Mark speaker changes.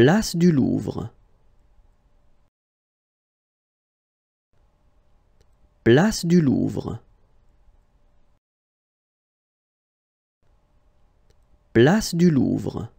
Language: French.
Speaker 1: Place du Louvre. Place du Louvre. Place du Louvre.